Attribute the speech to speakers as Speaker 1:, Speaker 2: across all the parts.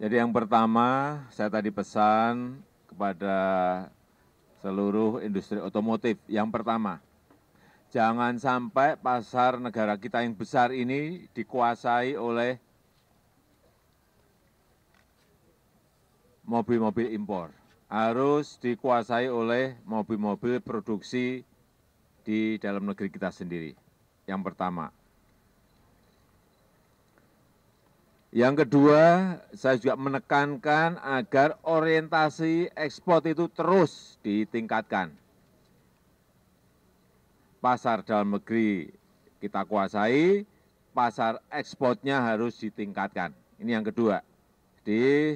Speaker 1: jadi yang pertama saya tadi pesan kepada seluruh industri otomotif, yang pertama, jangan sampai pasar negara kita yang besar ini dikuasai oleh mobil-mobil impor. Harus dikuasai oleh mobil-mobil produksi di dalam negeri kita sendiri. Yang pertama. Yang kedua, saya juga menekankan agar orientasi ekspor itu terus ditingkatkan. Pasar dalam negeri kita kuasai, pasar ekspornya harus ditingkatkan. Ini yang kedua. Di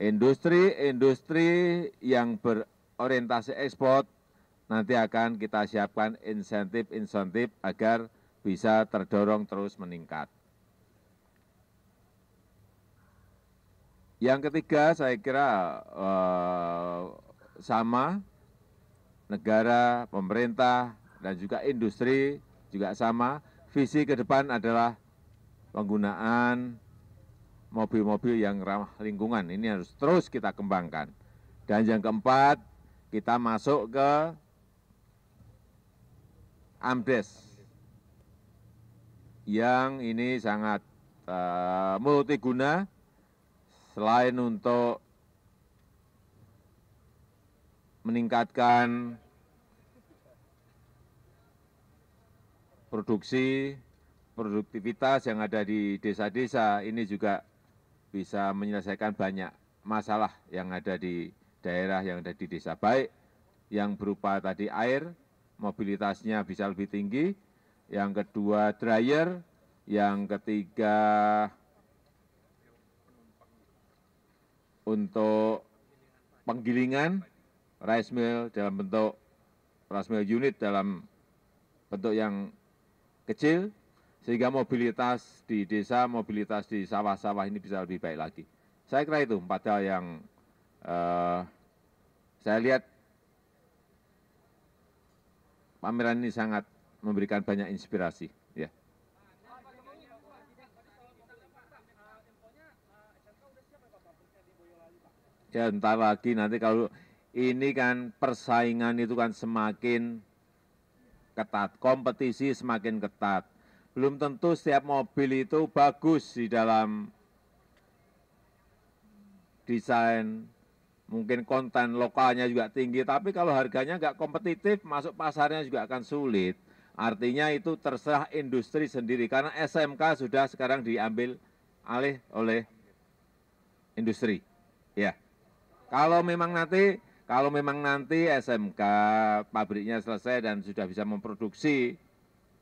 Speaker 1: industri-industri yang berorientasi ekspor nanti akan kita siapkan insentif-insentif agar bisa terdorong terus meningkat. yang ketiga saya kira eh, sama negara pemerintah dan juga industri juga sama visi ke depan adalah penggunaan mobil-mobil yang ramah lingkungan ini harus terus kita kembangkan dan yang keempat kita masuk ke AMDES yang ini sangat uh, multiguna selain untuk meningkatkan produksi, produktivitas yang ada di desa-desa, ini juga bisa menyelesaikan banyak masalah yang ada di daerah, yang ada di desa. Baik yang berupa tadi air, mobilitasnya bisa lebih tinggi, yang kedua dryer, yang ketiga untuk penggilingan rice mill dalam bentuk rice mill unit dalam bentuk yang kecil, sehingga mobilitas di desa, mobilitas di sawah-sawah ini bisa lebih baik lagi. Saya kira itu empat hal yang uh, saya lihat pameran ini sangat memberikan banyak inspirasi. ya entah lagi nanti kalau ini kan persaingan itu kan semakin ketat, kompetisi semakin ketat. Belum tentu setiap mobil itu bagus di dalam desain, mungkin konten lokalnya juga tinggi, tapi kalau harganya nggak kompetitif, masuk pasarnya juga akan sulit. Artinya itu terserah industri sendiri, karena SMK sudah sekarang diambil alih oleh industri. Ya. Yeah. Kalau memang nanti kalau memang nanti SMK pabriknya selesai dan sudah bisa memproduksi,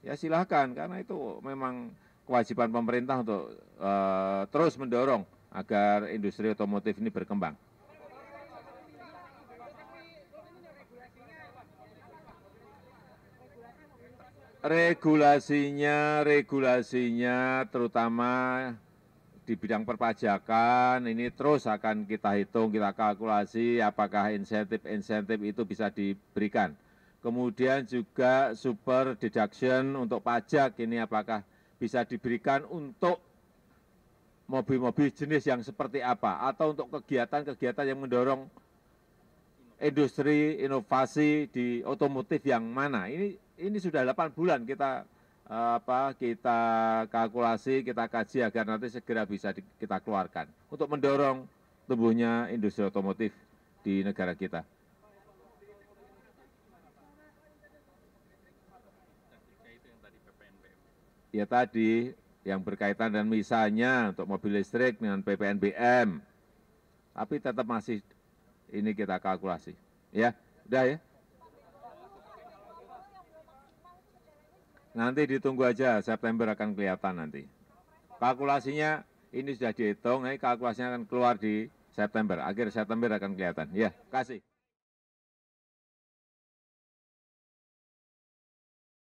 Speaker 1: ya silahkan karena itu memang kewajiban pemerintah untuk uh, terus mendorong agar industri otomotif ini berkembang. Regulasinya, regulasinya terutama di bidang perpajakan ini terus akan kita hitung, kita kalkulasi apakah insentif-insentif itu bisa diberikan. Kemudian juga super deduction untuk pajak ini apakah bisa diberikan untuk mobil-mobil jenis yang seperti apa atau untuk kegiatan-kegiatan yang mendorong industri inovasi di otomotif yang mana. Ini ini sudah 8 bulan kita apa kita kalkulasi, kita kaji agar nanti segera bisa di, kita keluarkan untuk mendorong tumbuhnya industri otomotif di negara kita. Ya tadi yang berkaitan dan misalnya untuk mobil listrik dengan PPNBM, tapi tetap masih ini kita kalkulasi. Ya, udah ya. Nanti ditunggu aja, September akan kelihatan nanti. Kalkulasinya ini sudah dihitung, nanti eh, kalkulasinya akan keluar di September. Akhir September akan kelihatan. Ya, kasih.